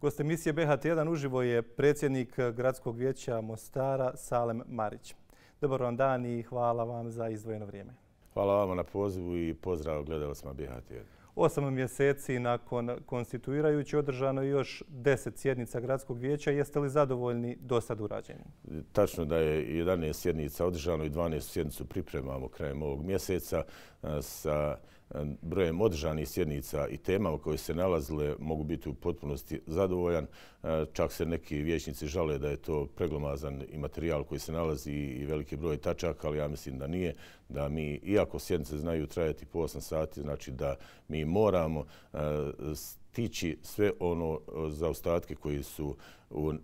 Gost emisije BHT1 uživo je predsjednik gradskog vijeća Mostara Salem Marić. Dobar vam dan i hvala vam za izdvojeno vrijeme. Hvala vam na pozivu i pozdrav gledalostima BHT1. Osam mjeseci nakon konstituirajući održano je još deset sjednica gradskog vijeća. Jeste li zadovoljni do sad urađeni? Tačno da je 11 sjednica održano i 12 sjednicu pripremamo krajem ovog mjeseca. E, sa e, brojem održanih sjednica i tema koje se nalazile mogu biti u potpunosti zadovoljan. E, čak se neki vječnici žale da je to preglomazan i materijal koji se nalazi i veliki broj tačaka, ali ja mislim da nije. Da mi, iako sjednice znaju trajati po 8 sati, znači da mi moramo tiči sve ono e, zaostatke koji su u e,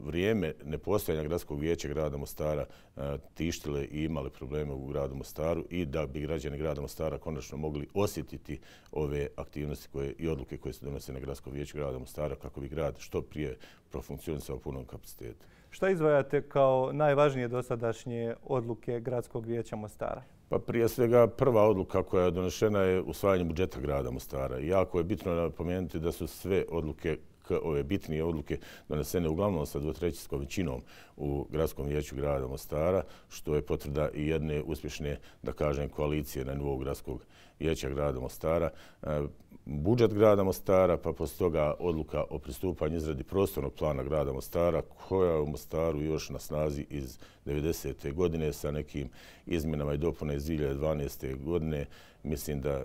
vrijeme nepostojanja gradskog vijeća grada Mostara e, tištile i imale probleme u gradu Mostaru i da bi građani grada Mostara konačno mogli osjetiti ove aktivnosti koje, i odluke koje se donose na gradskom vijeću grada Mostara kako bi grad što prije profunkcionisao u punom kapacitetu. Šta izvajate kao najvažnije dosadašnje odluke gradskog vijeća Mostara? Pa prije svega prva odluka koja je donošena je usvajanje budžeta grada Mostara. Jako je bitno napomenuti da su sve odluke ove bitnije odluke donesene uglavnom sa dvotrećinskom većinom u Gradskom vijeću grada Mostara, što je potvrda i jedne uspješne, da kažem, koalicije na nivou Gradskog vijeća grada Mostara. E, budžet grada Mostara, pa posle toga odluka o pristupanju izradi prostornog plana grada Mostara, koja je u Mostaru još na snazi iz 90. godine sa nekim izmjenama i dopune iz 2012. godine, mislim da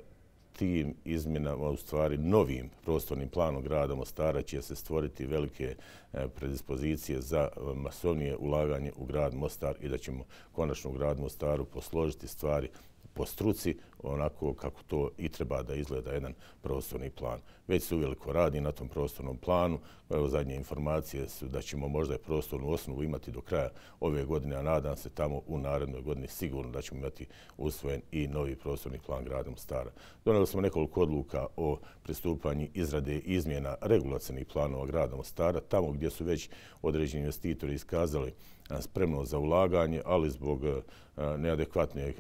tim izmjenama, u stvari novim prostornim planom grada Mostara će se stvoriti velike e, predispozicije za e, masovnije ulaganje u grad Mostar i da ćemo konačno u grad Mostaru posložiti stvari po struci, onako kako to i treba da izgleda jedan prostorni plan. Već se uveliko radi na tom prostornom planu. Evo zadnje informacije su da ćemo možda prostornu osnovu imati do kraja ove godine, a nadam se tamo u narednoj godini sigurno da ćemo imati usvojen i novi prostorni plan gradom stara. Donali smo nekoliko odluka o pristupanju izrade izmjena regulacijnih planova gradom stara, tamo gdje su već određeni investitori iskazali spremno za ulaganje, ali zbog neadekvatne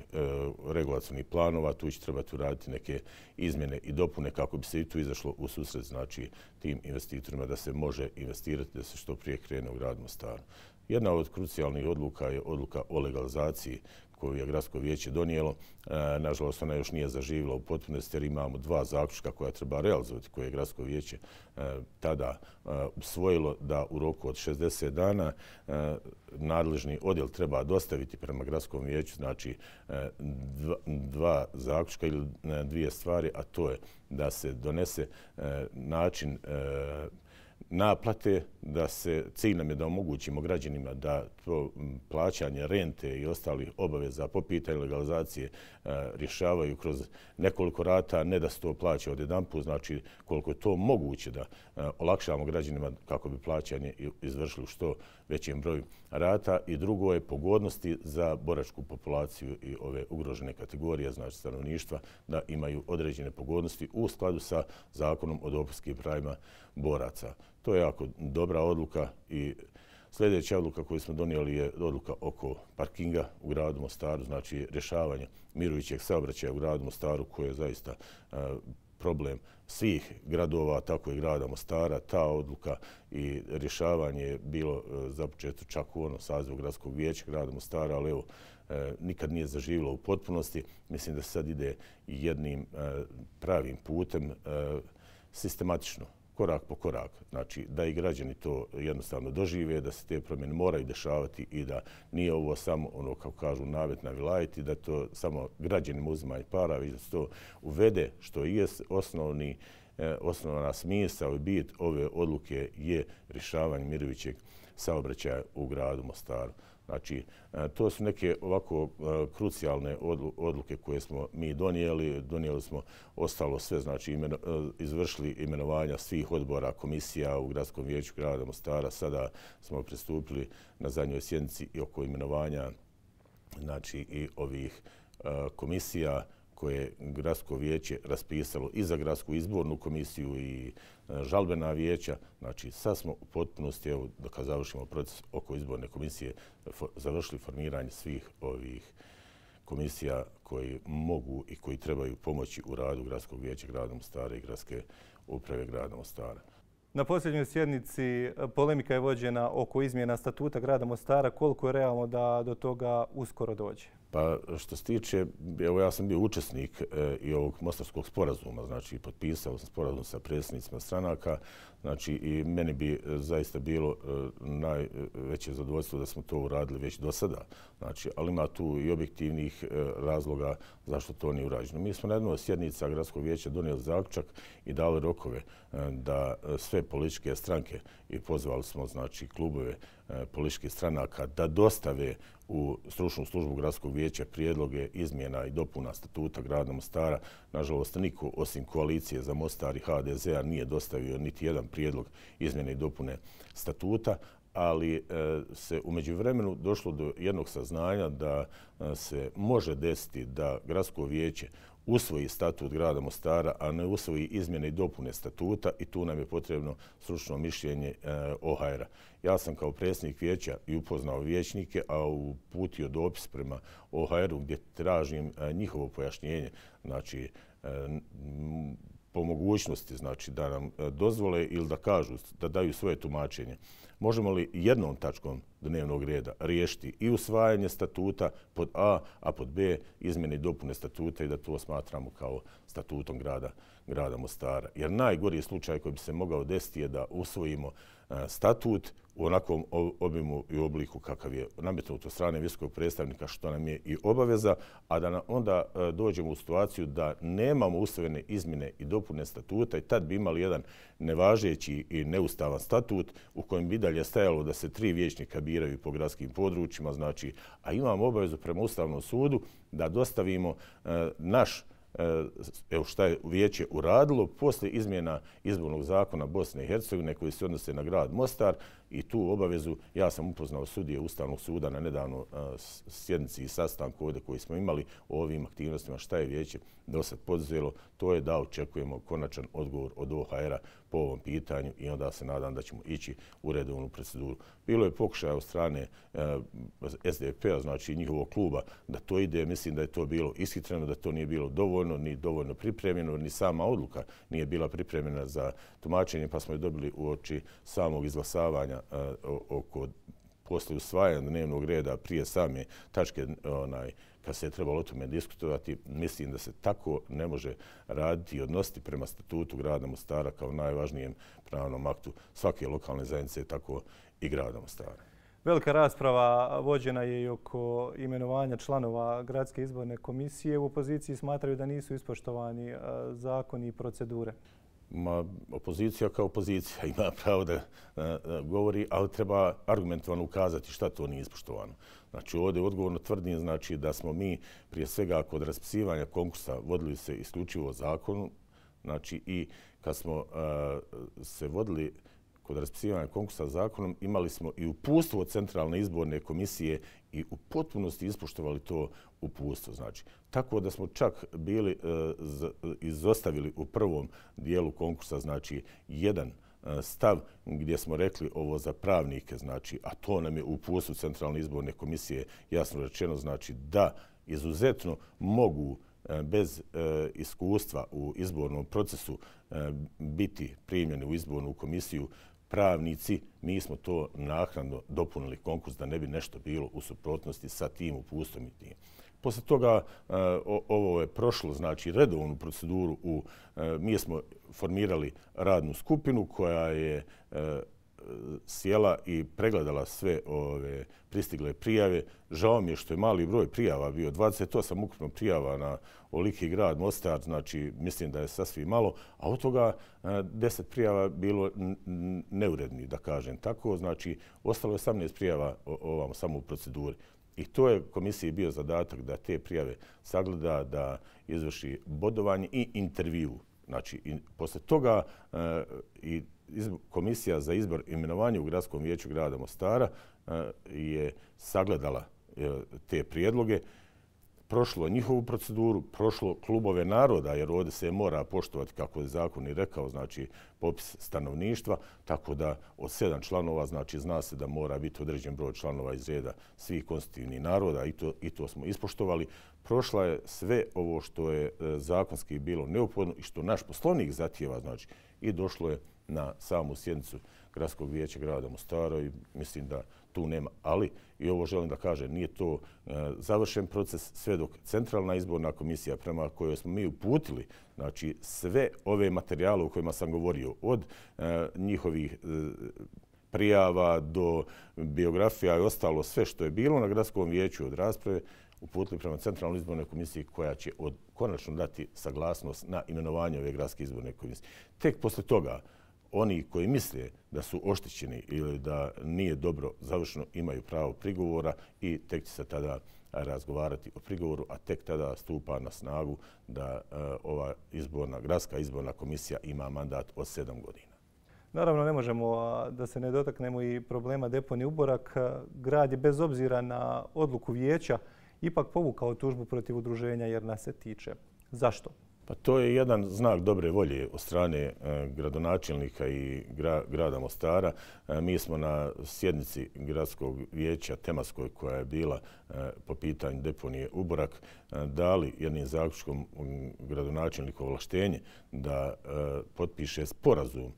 regulacijnih planova tu će trebati uraditi neke izmjene i dopune kako bi se i tu izašlo u susred znači, tim investitorima da se može investirati, da se što prije krene u grad Mostar. Jedna od krucijalnih odluka je odluka o legalizaciji koju je gradsko vijeće donijelo. E, nažalost, ona još nije zaživila u potpunosti jer imamo dva zaključka koja treba realizovati, koje je gradsko vijeće e, tada e, usvojilo da u roku od 60 dana nadležni odjel treba dostaviti prema gradskom vijeću, znači dva zaključka ili dvije stvari, a to je da se donese način pregleda naplate, da se cilj nam je da omogućimo građanima da to plaćanje rente i ostalih obaveza po pitanju legalizacije e, rješavaju kroz nekoliko rata, ne da se to plaća od jedan put, znači koliko je to moguće da e, olakšavamo građanima kako bi plaćanje izvršili što većem broju rata i drugo je pogodnosti za boračku populaciju i ove ugrožene kategorije, znači stanovništva, da imaju određene pogodnosti u skladu sa zakonom o dopuskim pravima boraca. To je jako dobra odluka i sljedeća odluka koju smo donijeli je odluka oko parkinga u gradu Mostaru, znači rješavanje mirovićeg saobraćaja u gradu Mostaru koji je zaista e, problem svih gradova, tako i grada Mostara. Ta odluka i rješavanje je bilo e, započeto čak u ono sazivu gradskog vijeća grada Mostara, ali evo, e, nikad nije zaživilo u potpunosti. Mislim da se sad ide jednim pravim putem sistematično korak po korak. Znači, da i građani to jednostavno dožive, da se te promjene moraju dešavati i da nije ovo samo, ono, kako kažu, navet na vilajeti, da to samo građanima uzima i para, već da se to uvede, što je osnovni, e, osnovna smisa i bit ove odluke je rješavanje Mirovićeg saobraćaja u gradu Mostaru. Znači, e, to su neke ovako e, krucijalne odluke koje smo mi donijeli. Donijeli smo ostalo sve, znači e, izvršili imenovanja svih odbora, komisija u Gradskom vijeću grada Mostara. Sada smo pristupili na zadnjoj sjednici i oko imenovanja znači i ovih komisija koje je gradsko vijeće raspisalo i za gradsku izbornu komisiju i e, žalbena vijeća. Znači, sad smo u potpunosti, evo, dok završimo proces oko izborne komisije, završili formiranje svih ovih komisija koji mogu i koji trebaju pomoći u radu gradskog vijeća gradom stare i gradske uprave gradom stare. Na posljednjoj sjednici e, polemika je vođena oko izmjena statuta grada Mostara. Koliko je realno da do toga uskoro dođe? Pa što se tiče, evo ja sam bio učesnik e, i ovog mostarskog sporazuma, znači potpisao sam sporazum sa predsjednicima stranaka, Znači, i meni bi e, zaista bilo e, najveće zadovoljstvo da smo to uradili već do sada. Znači, ali ima tu i objektivnih e, razloga zašto to nije urađeno. Mi smo na jednog sjednica Gradskog vijeća donijeli zaključak i dali rokove da sve političke stranke i pozvali smo znači, klubove političkih stranaka da dostave u stručnu službu Gradskog vijeća prijedloge izmjena i dopuna statuta grada Mostara Nažalost, niko osim koalicije za Mostar i HDZ-a nije dostavio niti jedan prijedlog izmjene i dopune statuta, ali e, se umeđu vremenu došlo do jednog saznanja da e, se može desiti da gradsko vijeće usvoji statut grada Mostara, a ne usvoji izmjene i dopune statuta i tu nam je potrebno stručno mišljenje e, OHR-a. Ja sam kao predsjednik vijeća i upoznao vijećnike, a uputio dopis prema OHR-u gdje tražim e, njihovo pojašnjenje, znači e, po mogućnosti znači, da nam dozvole ili da kažu, da daju svoje tumačenje možemo li jednom tačkom dnevnog reda riješiti i usvajanje statuta pod A, a pod B izmjeni i dopune statuta i da to smatramo kao statutom grada, grada Mostara. Jer najgori slučaj koji bi se mogao desiti je da usvojimo e, statut u onakvom objemu i obliku kakav je nametnut od strane visokog predstavnika što nam je i obaveza, a da onda e, dođemo u situaciju da nemamo usvojene izmjene i dopune statuta i tad bi imali jedan nevažeći i neustavan statut u kojem bi da dalje je stajalo da se tri vječnika biraju po gradskim područjima, znači, a imamo obavezu prema Ustavnom sudu da dostavimo e, naš e, evo šta je vijeće uradilo poslije izmjena izbornog zakona Bosne i Hercegovine koji se odnose na grad Mostar, i tu obavezu. Ja sam upoznao sudije Ustavnog suda na nedavno sjednici i sastanku ovdje koji smo imali o ovim aktivnostima šta je vijeće do sad podzelo. To je da očekujemo konačan odgovor od OHR-a po ovom pitanju i onda se nadam da ćemo ići u redovnu proceduru. Bilo je pokušaja od strane SDP-a, znači njihovog kluba, da to ide. Mislim da je to bilo ishitreno, da to nije bilo dovoljno, ni dovoljno pripremljeno, ni sama odluka nije bila pripremljena za tumačenje, pa smo je dobili u oči samog izglasavanja oko posle usvajanja dnevnog reda prije same tačke onaj kad se je trebalo o tome diskutovati, mislim da se tako ne može raditi i odnositi prema statutu grada Mostara kao najvažnijem pravnom aktu svake lokalne zajednice, tako i grada Mostara. Velika rasprava vođena je i oko imenovanja članova Gradske izborne komisije. U opoziciji smatraju da nisu ispoštovani zakoni i procedure. Ma, opozicija kao opozicija ima pravo da e, e, govori, ali treba argumentovano ukazati šta to nije ispoštovano. Znači, ovdje odgovorno tvrdim znači, da smo mi prije svega kod raspisivanja konkursa vodili se isključivo zakonu. Znači, i kad smo e, se vodili kod raspisivanja konkursa zakonom imali smo i upustvo centralne izborne komisije i u potpunosti ispoštovali to upustvo. Znači, tako da smo čak bili e, izostavili u prvom dijelu konkursa znači, jedan e, stav gdje smo rekli ovo za pravnike, znači, a to nam je u Centralne izborne komisije jasno rečeno, znači da izuzetno mogu e, bez iskustva u izbornom procesu biti primljeni u izbornu komisiju pravnici, mi smo to nakrano dopunili konkurs da ne bi nešto bilo u suprotnosti sa tim upustom i tim. Posle toga e, ovo je prošlo, znači redovnu proceduru, u, e, mi smo formirali radnu skupinu koja je e, sjela i pregledala sve ove pristigle prijave. Žao mi je što je mali broj prijava bio. 28 ukupno prijava na oliki grad Mostar, znači mislim da je sasvim malo, a od toga 10 e, prijava bilo neuredni, da kažem tako. Znači, ostalo je 18 prijava ovamo samo u proceduri. I to je komisiji bio zadatak da te prijave sagleda, da izvrši bodovanje i intervju. Znači, posle toga e, i komisija za izbor i imenovanje u Gradskom vijeću grada Mostara je sagledala e, te prijedloge. Prošlo njihovu proceduru, prošlo klubove naroda, jer ovdje se mora poštovati, kako je zakon i rekao, znači popis stanovništva, tako da od sedam članova, znači zna se da mora biti određen broj članova iz reda svih konstitutivnih naroda i to, i to smo ispoštovali. Prošla je sve ovo što je e, zakonski bilo neophodno i što naš poslovnik zatijeva, znači i došlo je na samu sjednicu Gradskog vijeća grada Mostara i mislim da tu nema. Ali, i ovo želim da kažem, nije to e, završen proces sve dok Centralna izborna komisija prema kojoj smo mi uputili znači, sve ove materijale o kojima sam govorio od e, njihovih e, prijava do biografija i ostalo sve što je bilo na Gradskom vijeću od rasprave uputili prema Centralnoj izbornoj komisiji koja će od, konačno dati saglasnost na imenovanje ove Gradske izborne komisije. Tek posle toga oni koji misle da su oštećeni ili da nije dobro završeno imaju pravo prigovora i tek će se tada razgovarati o prigovoru, a tek tada stupa na snagu da eh, ova izborna, gradska izborna komisija ima mandat od sedam godina. Naravno, ne možemo da se ne dotaknemo i problema deponi uborak. Grad je bez obzira na odluku vijeća ipak povukao tužbu protiv udruženja jer nas se tiče. Zašto? Pa to je jedan znak dobre volje od strane e, gradonačelnika i grada Mostara. E, mi smo na sjednici gradskog vijeća tematskoj koja je bila e, po pitanju deponije Uborak dali jednim zaključkom gradonačelniku vlaštenje da potpiše sporazum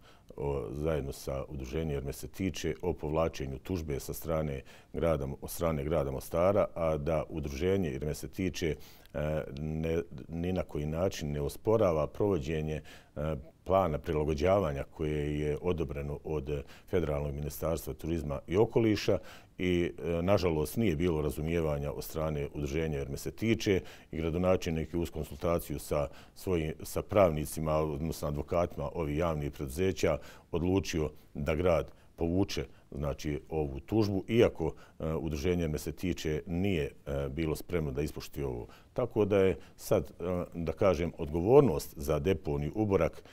zajedno sa udruženjem jer me se tiče o povlačenju tužbe sa strane grada, o strane grada Mostara, a da udruženje jer me se tiče e, ne, ni na koji način ne osporava provođenje e, plana prilagođavanja koje je odobreno od Federalnog ministarstva turizma i okoliša i e, nažalost nije bilo razumijevanja od strane udrženja jer me se tiče i gradonačelnik je uz konsultaciju sa, svojim, sa pravnicima, odnosno advokatima ovih javnih preduzeća odlučio da grad povuče znači ovu tužbu, iako e, udruženje me se tiče nije e, bilo spremno da ispošti ovo. Tako da je sad, e, da kažem, odgovornost za deponi uborak,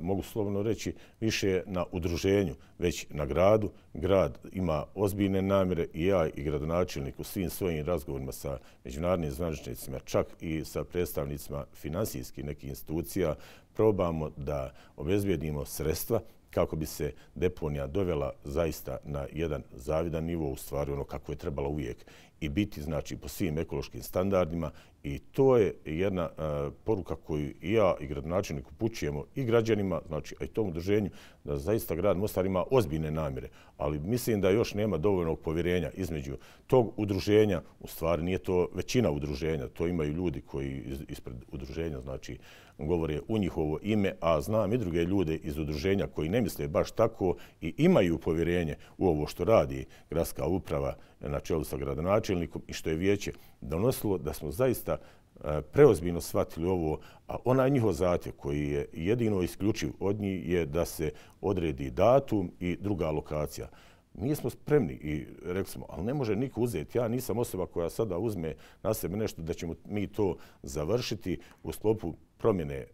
mogu slobno reći, više na udruženju, već na gradu. Grad ima ozbiljne namere i ja i gradonačelnik u svim svojim razgovorima sa međunarodnim značnicima, čak i sa predstavnicima finansijskih nekih institucija, probamo da obezbijedimo sredstva kako bi se deponija dovela zaista na jedan zavidan nivo, u stvari ono kako je trebalo uvijek i biti znači po svim ekološkim standardima i to je jedna e, poruka koju i ja i gradonačelnik upućujemo i građanima, znači a i tom udrženju, da zaista grad Mostar ima ozbiljne namjere, ali mislim da još nema dovoljno povjerenja između tog udruženja, u stvari nije to većina udruženja, to imaju ljudi koji ispred udruženja, znači govore u njihovo ime, a znam i druge ljude iz udruženja koji ne misle baš tako i imaju povjerenje u ovo što radi gradska uprava na čelu sa gradonačelnikom i što je vijeće donosilo da smo zaista e, preozbiljno shvatili ovo, a onaj njihov zate koji je jedino isključiv od njih je da se odredi datum i druga lokacija. Mi smo spremni i rekli smo, ali ne može niko uzeti. Ja nisam osoba koja sada uzme na sebe nešto da ćemo mi to završiti u slopu promjene e,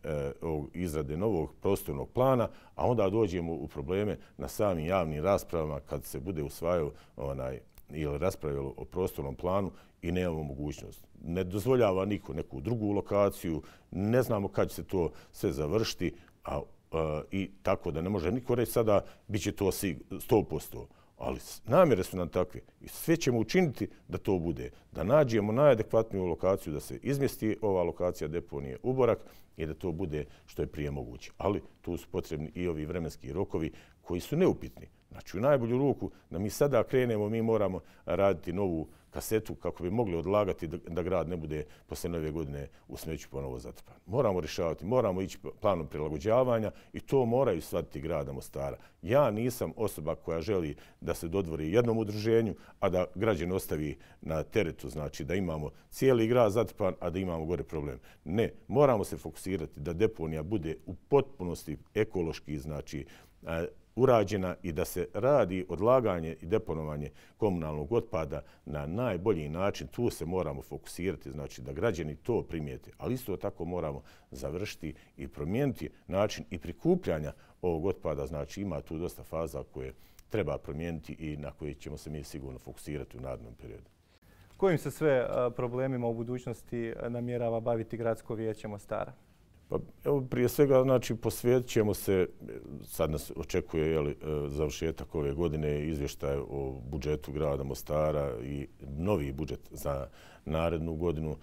izrade novog prostornog plana, a onda dođemo u probleme na samim javnim raspravama kad se bude usvajao onaj ili raspravilo o prostornom planu i nemamo mogućnost. Ne dozvoljava niko neku drugu lokaciju, ne znamo kad će se to sve završiti, a, a, e, i tako da ne može niko reći sada bit će to 100% ali namjere su nam takve i sve ćemo učiniti da to bude, da nađemo najadekvatniju lokaciju, da se izmjesti ova lokacija deponije u Borak i da to bude što je prije moguće. Ali tu su potrebni i ovi vremenski rokovi koji su neupitni. Znači, u najbolju ruku da mi sada krenemo, mi moramo raditi novu kasetu kako bi mogli odlagati da, da grad ne bude posle nove godine u smeću ponovo zatrpan. Moramo rješavati, moramo ići planom prilagođavanja i to moraju shvatiti grada Mostara. Ja nisam osoba koja želi da se dodvori jednom udruženju, a da građan ostavi na teretu, znači da imamo cijeli grad zatrpan, a da imamo gore problem. Ne, moramo se fokusirati da deponija bude u potpunosti ekološki, znači urađena i da se radi odlaganje i deponovanje komunalnog otpada na najbolji način. Tu se moramo fokusirati, znači da građani to primijete, ali isto tako moramo završiti i promijeniti način i prikupljanja ovog otpada. Znači ima tu dosta faza koje treba promijeniti i na koje ćemo se mi sigurno fokusirati u narodnom periodu. Kojim se sve problemima u budućnosti namjerava baviti gradsko vijeće Mostara? Pa, evo, prije svega, znači, posvjet ćemo se, sad nas očekuje jeli, e, završetak ove godine, izvještaj o budžetu grada Mostara i novi budžet za narednu godinu.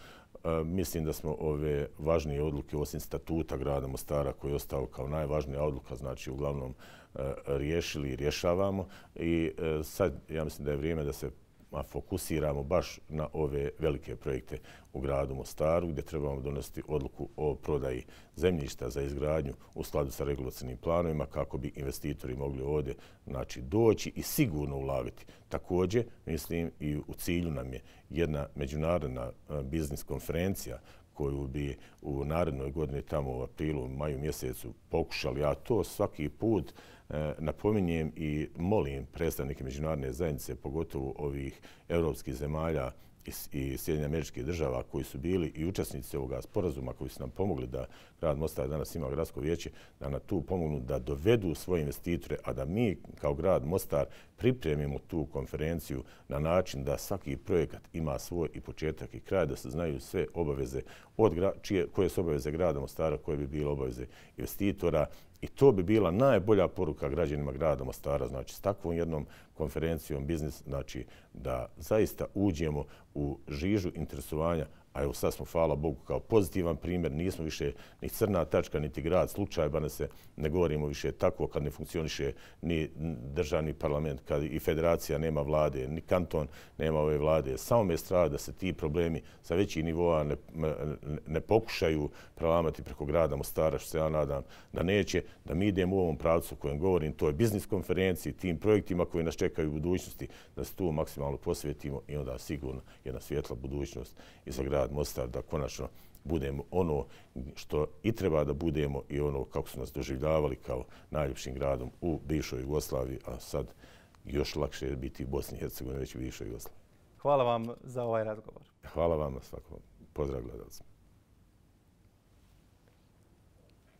E, mislim da smo ove važnije odluke, osim statuta grada Mostara, koji je ostao kao najvažnija odluka, znači, uglavnom, e, riješili i rješavamo. I sad, ja mislim da je vrijeme da se fokusiramo baš na ove velike projekte u gradu Mostaru gdje trebamo donositi odluku o prodaji zemljišta za izgradnju u skladu sa regulacijnim planovima kako bi investitori mogli ovdje znači, doći i sigurno ulaviti. Također, mislim, i u cilju nam je jedna međunarodna biznis konferencija koju bi u narednoj godini, tamo u aprilu, u maju mjesecu, pokušali. Ja to svaki put e, napominjem i molim predstavnike međunarodne zajednice, pogotovo ovih evropskih zemalja, i Sjedinja američkih država koji su bili i učesnici ovoga sporazuma koji su nam pomogli da grad Mostar danas ima gradsko vijeće, da na tu pomognu da dovedu svoje investitore, a da mi kao grad Mostar pripremimo tu konferenciju na način da svaki projekat ima svoj i početak i kraj, da se znaju sve obaveze od čije, koje su obaveze grada Mostara, koje bi bile obaveze investitora, I to bi bila najbolja poruka građanima grada Mostara, znači s takvom jednom konferencijom biznis, znači da zaista uđemo u žižu interesovanja a evo sad smo, hvala Bogu, kao pozitivan primjer, nismo više ni crna tačka, niti grad slučajba, ne se ne govorimo više tako kad ne funkcioniše ni državni parlament, kad i federacija nema vlade, ni kanton nema ove vlade. Samo me strada da se ti problemi sa većih nivoa ne, ne pokušaju prelamati preko grada Mostara, što se ja nadam da neće, da mi idemo u ovom pravcu o kojem govorim, to je biznis konferenciji, tim projektima koji nas čekaju u budućnosti, da se tu maksimalno posvetimo i onda sigurno jedna svjetla budućnost i za grad grad Mostar da konačno budemo ono što i treba da budemo i ono kako su nas doživljavali kao najljepšim gradom u bivšoj Jugoslaviji, a sad još lakše biti u Bosni i Hercegovini već u bivšoj Jugoslaviji. Hvala vam za ovaj razgovor. Hvala vam na svakom. Pozdrav gledalcima.